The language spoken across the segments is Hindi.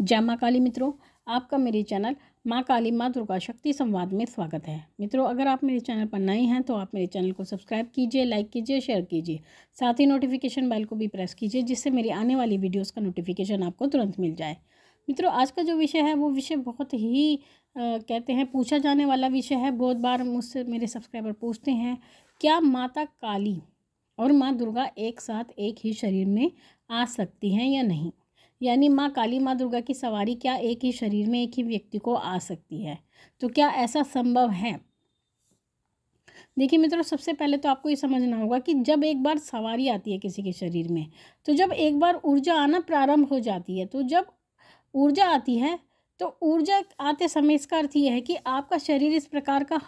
जय माँ काली मित्रों आपका मेरे चैनल माँ काली माँ दुर्गा शक्ति संवाद में स्वागत है मित्रों अगर आप मेरे चैनल पर नए हैं तो आप मेरे चैनल को सब्सक्राइब कीजिए लाइक कीजिए शेयर कीजिए साथ ही नोटिफिकेशन बेल को भी प्रेस कीजिए जिससे मेरी आने वाली वीडियोस का नोटिफिकेशन आपको तुरंत मिल जाए मित्रों आज का जो विषय है वो विषय बहुत ही आ, कहते हैं पूछा जाने वाला विषय है बहुत बार मुझसे मेरे सब्सक्राइबर पूछते हैं क्या माता काली और माँ दुर्गा एक साथ एक ही शरीर में आ सकती हैं या नहीं यानी माँ काली माँ दुर्गा की सवारी क्या एक ही शरीर में एक ही व्यक्ति को आ सकती है तो क्या ऐसा संभव है देखिए मित्रों सबसे पहले तो आपको ये समझना होगा कि जब एक बार सवारी आती है किसी के शरीर में तो जब एक बार ऊर्जा आना प्रारंभ हो जाती है तो जब ऊर्जा आती है तो ऊर्जा आते समय इसका अर्थ यह है कि आपका शरीर इस प्रकार का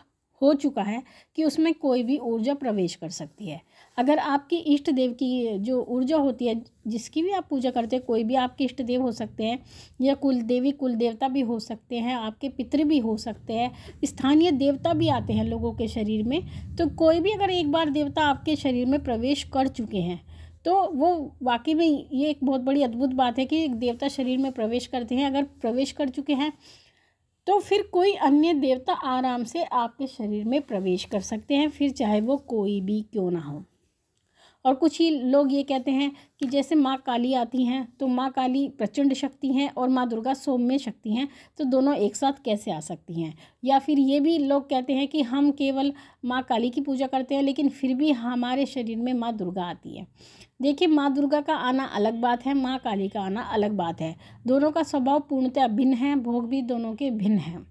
हो चुका है कि उसमें कोई भी ऊर्जा प्रवेश कर सकती है अगर आपके इष्ट देव की जो ऊर्जा होती है जिसकी भी आप पूजा करते हैं कोई भी आपके इष्ट देव हो सकते हैं या कुल देवी कुल देवता भी हो सकते हैं आपके पितृ भी हो सकते हैं स्थानीय देवता भी आते हैं लोगों के शरीर में तो कोई भी अगर एक बार देवता आपके शरीर में प्रवेश कर चुके हैं तो वो वाकई में ये एक बहुत बड़ी अद्भुत बात है कि देवता शरीर में प्रवेश करते हैं अगर प्रवेश कर चुके हैं तो फिर कोई अन्य देवता आराम से आपके शरीर में प्रवेश कर सकते हैं फिर चाहे वो कोई भी क्यों ना हो और कुछ ही लोग ये कहते हैं कि जैसे माँ काली आती हैं तो माँ काली प्रचंड शक्ति हैं और माँ दुर्गा सौम्य शक्ति हैं तो दोनों एक साथ कैसे आ सकती हैं या फिर ये भी लोग कहते हैं कि हम केवल माँ काली की पूजा करते हैं लेकिन फिर भी हमारे शरीर में माँ दुर्गा आती है देखिए माँ दुर्गा का आना अलग बात है माँ काली का आना अलग बात है दोनों का स्वभाव पूर्णतः भिन्न है भोग भी दोनों के भिन्न हैं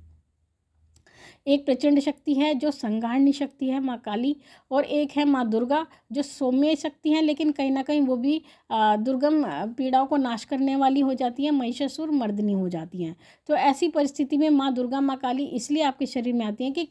एक प्रचंड शक्ति है जो संगारणी शक्ति है माँ काली और एक है माँ दुर्गा जो सौम्य शक्ति है लेकिन कहीं ना कहीं वो भी दुर्गम पीड़ाओं को नाश करने वाली हो जाती है महिषासुर मर्दनी हो जाती हैं तो ऐसी परिस्थिति में माँ दुर्गा माँ काली इसलिए आपके शरीर में आती हैं कि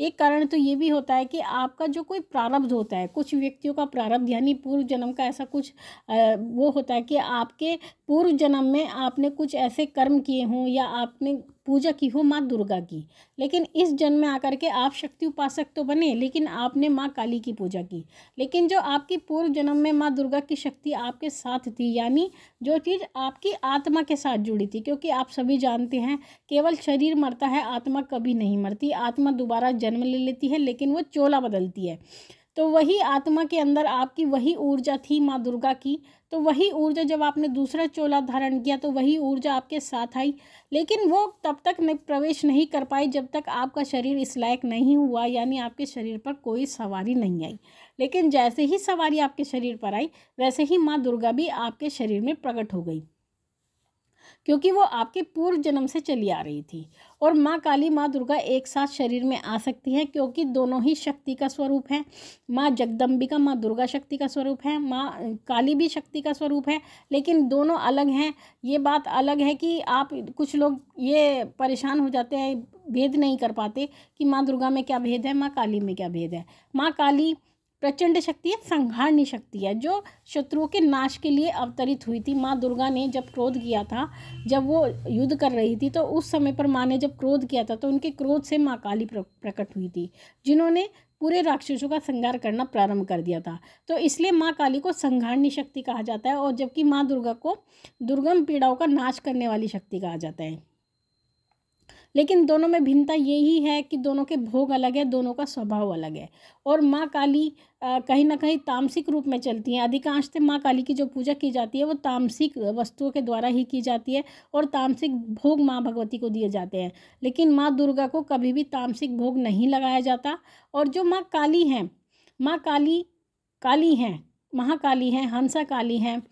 एक कारण तो ये भी होता है कि आपका जो कोई प्रारब्ध होता है कुछ व्यक्तियों का प्रारब्ध यानी पूर्व जन्म का ऐसा कुछ वो होता है कि आपके पूर्व जन्म में आपने कुछ ऐसे कर्म किए हों या आपने पूजा की हो माँ दुर्गा की लेकिन इस जन्म में आकर के आप शक्ति उपासक तो बने लेकिन आपने माँ काली की पूजा की लेकिन जो आपकी पूर्व जन्म में माँ दुर्गा की शक्ति आपके साथ थी यानी जो चीज़ आपकी आत्मा के साथ जुड़ी थी क्योंकि आप सभी जानते हैं केवल शरीर मरता है आत्मा कभी नहीं मरती आत्मा दोबारा जन्म ले लेती है लेकिन वो चोला बदलती है तो वही आत्मा के अंदर आपकी वही ऊर्जा थी माँ दुर्गा की तो वही ऊर्जा जब आपने दूसरा चोला धारण किया तो वही ऊर्जा आपके साथ आई लेकिन वो तब तक प्रवेश नहीं कर पाई जब तक आपका शरीर इस लायक नहीं हुआ यानी आपके शरीर पर कोई सवारी नहीं आई लेकिन जैसे ही सवारी आपके शरीर पर आई वैसे ही माँ दुर्गा भी आपके शरीर में प्रकट हो गई क्योंकि वो आपके पूर्व जन्म से चली आ रही थी और माँ काली माँ दुर्गा एक साथ शरीर में आ सकती है क्योंकि दोनों ही शक्ति का स्वरूप है माँ जगदम्बिका माँ दुर्गा शक्ति का स्वरूप है माँ काली भी शक्ति का स्वरूप है लेकिन दोनों अलग हैं ये बात अलग है कि आप कुछ लोग ये परेशान हो जाते हैं भेद नहीं कर पाते कि माँ दुर्गा में क्या भेद है माँ काली में क्या भेद है माँ काली प्रचंड शक्ति है संहारणी शक्ति है जो शत्रुओं के नाश के लिए अवतरित हुई थी माँ दुर्गा ने जब क्रोध किया था जब वो युद्ध कर रही थी तो उस समय पर माँ ने जब क्रोध किया था तो उनके क्रोध से माँ काली प्रकट हुई थी जिन्होंने पूरे राक्षसों का संहार करना प्रारंभ कर दिया था तो इसलिए माँ काली को संहारणी शक्ति कहा जाता है और जबकि माँ दुर्गा को दुर्गम पीड़ाओं का नाश करने वाली शक्ति कहा जाता है लेकिन दोनों में भिन्नता यही है कि दोनों के भोग अलग है दोनों का स्वभाव अलग है और माँ काली कहीं ना कहीं तामसिक रूप में चलती हैं अधिकांशतः माँ काली की जो पूजा की जाती है वो तामसिक वस्तुओं के द्वारा ही की जाती है और तामसिक भोग माँ भगवती को दिए जाते हैं लेकिन माँ दुर्गा को कभी भी तामसिक भोग नहीं लगाया जाता और जो माँ काली हैं माँ काली काली हैं महाकाली हैं हंसा काली हैं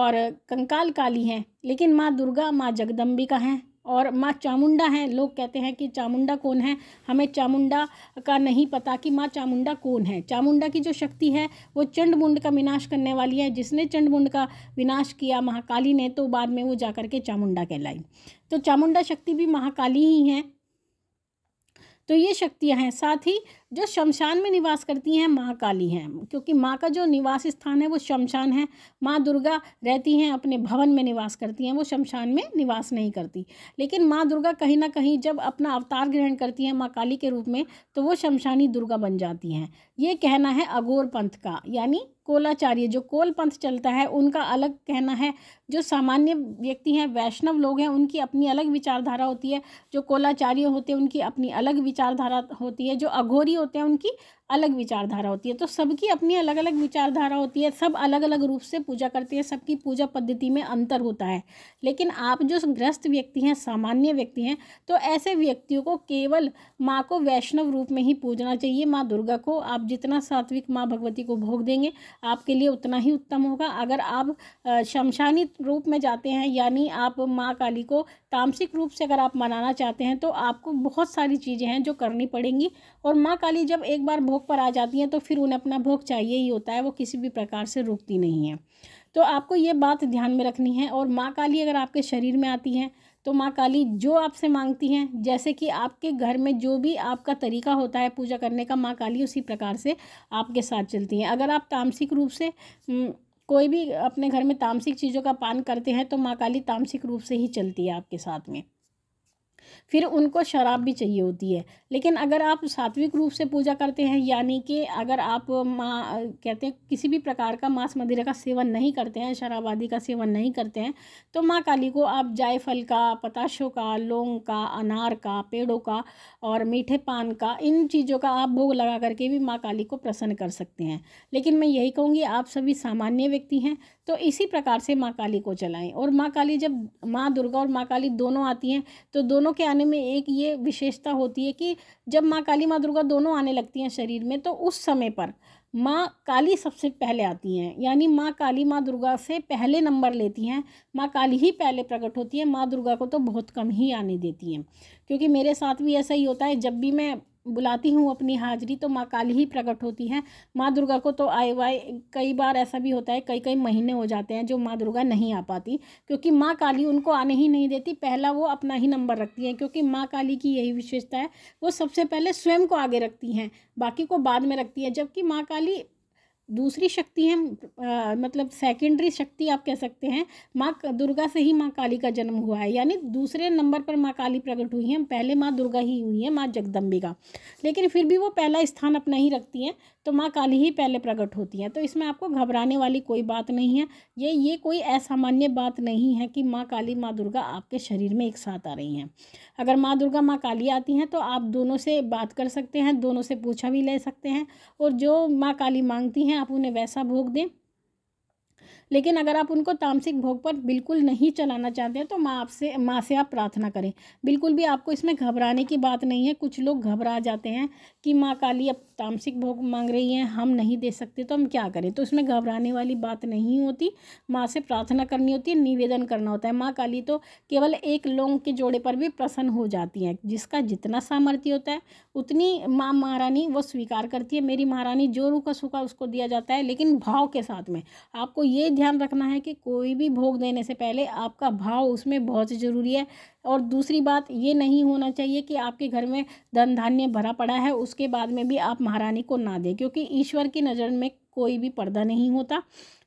और कंकाल काली हैं लेकिन माँ दुर्गा माँ जगदम्बिका हैं और माँ चामुंडा हैं लोग कहते हैं कि चामुंडा कौन है हमें चामुंडा का नहीं पता कि माँ चामुंडा कौन है चामुंडा की जो शक्ति है वो चंडमुंड का विनाश करने वाली है जिसने चंडमुंड का विनाश किया महाकाली ने तो बाद में वो जा कर के चामुंडा कहलाई तो चामुंडा शक्ति भी महाकाली ही हैं तो ये शक्तियाँ हैं साथ ही जो शमशान में निवास करती हैं माँ काली हैं क्योंकि माँ का जो निवास स्थान है वो शमशान है माँ दुर्गा रहती हैं अपने भवन में निवास करती हैं वो शमशान में निवास नहीं करती लेकिन माँ दुर्गा कहीं ना कहीं जब अपना अवतार ग्रहण करती हैं माँ काली के रूप में तो वो शमशानी दुर्गा बन जाती हैं ये कहना है अगोर पंथ का यानी कोलाचार्य जो कोल पंथ चलता है उनका अलग कहना है जो सामान्य व्यक्ति हैं वैष्णव लोग हैं उनकी अपनी अलग विचारधारा होती है जो कोलाचार्य होते हैं उनकी अपनी अलग विचारधारा होती है जो अघोरी होते हैं उनकी अलग विचारधारा होती है तो सबकी अपनी अलग अलग विचारधारा होती है सब अलग अलग रूप से पूजा करते हैं सबकी पूजा पद्धति में अंतर होता है लेकिन आप जो ग्रस्त व्यक्ति हैं सामान्य व्यक्ति हैं तो ऐसे व्यक्तियों को केवल माँ को वैष्णव रूप में ही पूजना चाहिए माँ दुर्गा को आप जितना सात्विक माँ भगवती को भोग देंगे आपके लिए उतना ही उत्तम होगा अगर आप शमशानी रूप में जाते हैं यानी आप माँ काली को तामसिक रूप से अगर आप मनाना चाहते हैं तो आपको बहुत सारी चीज़ें हैं जो करनी पड़ेंगी और माँ काली जब एक बार भोग पर आ जाती हैं तो फिर उन्हें अपना भोग चाहिए ही होता है वो किसी भी प्रकार से रुकती नहीं है तो आपको ये बात ध्यान में रखनी है और माँ काली अगर आपके शरीर में आती हैं तो माँ काली जो आपसे मांगती हैं जैसे कि आपके घर में जो भी आपका तरीका होता है पूजा करने का माँ काली उसी प्रकार से आपके साथ चलती हैं अगर आप तामसिक रूप से कोई भी अपने घर में तामसिक चीज़ों का पान करते हैं तो माँ काली तामसिक रूप से ही चलती है आपके साथ में फिर उनको शराब भी चाहिए होती है लेकिन अगर आप सात्विक रूप से पूजा करते हैं यानी कि अगर आप माँ कहते हैं किसी भी प्रकार का मांस मदिरा का सेवन नहीं करते हैं शराब आदि का सेवन नहीं करते हैं तो माँ काली को आप जायफल का पताशों का लौंग का अनार का पेड़ों का और मीठे पान का इन चीज़ों का आप भोग लगा करके भी माँ काली को प्रसन्न कर सकते हैं लेकिन मैं यही कहूँगी आप सभी सामान्य व्यक्ति हैं तो इसी प्रकार से माँ काली को चलाएं और माँ काली जब माँ दुर्गा और माँ काली दोनों आती हैं तो दोनों के आने में एक ये विशेषता होती है कि जब माँ काली माँ दुर्गा दोनों आने लगती हैं शरीर में तो उस समय पर माँ काली सबसे पहले आती हैं यानी माँ काली माँ दुर्गा से पहले नंबर लेती हैं माँ काली ही पहले प्रकट होती है माँ दुर्गा को तो बहुत कम ही आने देती हैं क्योंकि मेरे साथ भी ऐसा ही होता है जब भी मैं बुलाती हूँ अपनी हाजिरी तो माँ काली ही प्रकट होती हैं माँ दुर्गा को तो आए वाए कई बार ऐसा भी होता है कई कई महीने हो जाते हैं जो माँ दुर्गा नहीं आ पाती क्योंकि माँ काली उनको आने ही नहीं देती पहला वो अपना ही नंबर रखती हैं क्योंकि माँ काली की यही विशेषता है वो सबसे पहले स्वयं को आगे रखती हैं बाकी को बाद में रखती हैं जबकि माँ काली दूसरी शक्ति है आ, मतलब सेकेंडरी शक्ति आप कह सकते हैं माँ दुर्गा से ही माँ काली का जन्म हुआ है यानी दूसरे नंबर पर माँ काली प्रकट हुई हैं पहले माँ दुर्गा ही हुई है माँ जगदम्बिका लेकिन फिर भी वो पहला स्थान अपना ही रखती हैं तो माँ काली ही पहले प्रकट होती हैं तो इसमें आपको घबराने वाली कोई बात नहीं है ये ये कोई असामान्य बात नहीं है कि माँ काली माँ दुर्गा आपके शरीर में एक साथ आ रही हैं अगर माँ दुर्गा माँ काली आती हैं तो आप दोनों से बात कर सकते हैं दोनों से पूछा भी ले सकते हैं और जो माँ काली मांगती हैं हैं आप उन्हें वैसा भोग दें लेकिन अगर आप उनको तामसिक भोग पर बिल्कुल नहीं चलाना चाहते हैं तो माँ आपसे माँ से आप प्रार्थना करें बिल्कुल भी आपको इसमें घबराने की बात नहीं है कुछ लोग घबरा जाते हैं कि माँ काली अब तामसिक भोग मांग रही हैं हम नहीं दे सकते तो हम क्या करें तो उसमें घबराने वाली बात नहीं होती माँ से प्रार्थना करनी होती है निवेदन करना होता है माँ काली तो केवल एक लोंग के जोड़े पर भी प्रसन्न हो जाती हैं जिसका जितना सामर्थ्य होता है उतनी माँ महारानी वो स्वीकार करती है मेरी महारानी जो रूखा सूखा उसको दिया जाता है लेकिन भाव के साथ में आपको ये ध्यान रखना है कि कोई भी भोग देने से पहले आपका भाव उसमें बहुत ज़रूरी है और दूसरी बात ये नहीं होना चाहिए कि आपके घर में धन धान्य भरा पड़ा है उसके बाद में भी आप महारानी को ना दें क्योंकि ईश्वर की नज़र में कोई भी पर्दा नहीं होता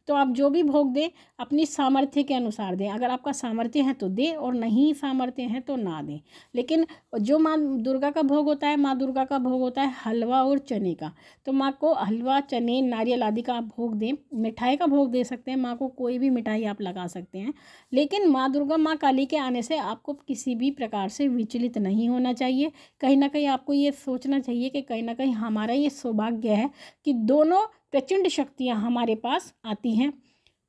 तो आप जो भी भोग दें अपनी सामर्थ्य के अनुसार दें अगर आपका सामर्थ्य है तो दें और नहीं सामर्थ्य है तो ना दें लेकिन जो माँ दुर्गा का भोग होता है माँ दुर्गा का भोग होता है हलवा और चने का तो माँ को हलवा चने नारियल आदि का आप भोग दें मिठाई का भोग दे सकते हैं माँ को कोई भी मिठाई आप लगा सकते हैं लेकिन माँ दुर्गा माँ काली के आने से आपको किसी भी प्रकार से विचलित नहीं होना चाहिए कहीं ना कहीं आपको ये सोचना चाहिए कि कहीं ना कहीं हमारा ये सौभाग्य है कि दोनों प्रचंड शक्तियाँ हमारे पास आती हैं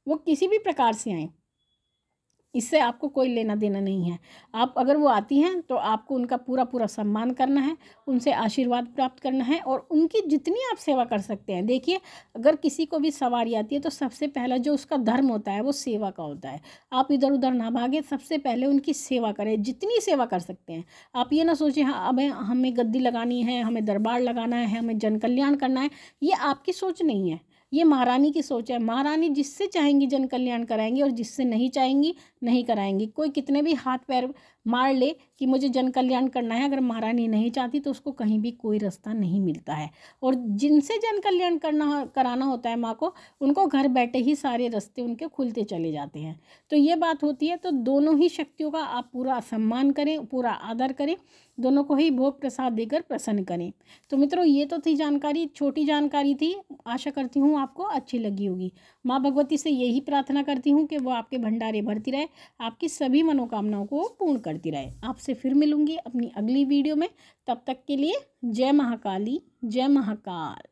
वो किसी भी प्रकार से आएँ इससे आपको कोई लेना देना नहीं है आप अगर वो आती हैं तो आपको उनका पूरा पूरा सम्मान करना है उनसे आशीर्वाद प्राप्त करना है और उनकी जितनी आप सेवा कर सकते हैं देखिए अगर किसी को भी सवारी आती है तो सबसे पहला जो उसका धर्म होता है वो सेवा का होता है आप इधर उधर ना भागें सबसे पहले उनकी सेवा करें जितनी सेवा कर सकते हैं आप ये ना सोचें हाँ अब हमें गद्दी लगानी है हमें दरबार लगाना है हमें जन कल्याण करना है ये आपकी सोच नहीं है ये महारानी की सोच है महारानी जिससे चाहेंगी जन कल्याण कराएंगी और जिससे नहीं चाहेंगी नहीं कराएंगी कोई कितने भी हाथ पैर मार ले कि मुझे जन कल्याण करना है अगर महारानी नहीं चाहती तो उसको कहीं भी कोई रास्ता नहीं मिलता है और जिनसे जन कल्याण करना कराना होता है माँ को उनको घर बैठे ही सारे रास्ते उनके खुलते चले जाते हैं तो ये बात होती है तो दोनों ही शक्तियों का आप पूरा सम्मान करें पूरा आदर करें दोनों को ही भोग प्रसाद देकर प्रसन्न करें तो मित्रों ये तो थी जानकारी छोटी जानकारी थी आशा करती हूँ आपको अच्छी लगी होगी माँ भगवती से यही प्रार्थना करती हूँ कि वो आपके भंडारे भरती रहे आपकी सभी मनोकामनाओं को पूर्ण करती रहे आपसे फिर मिलूंगी अपनी अगली वीडियो में तब तक के लिए जय महाकाली जय महाकाल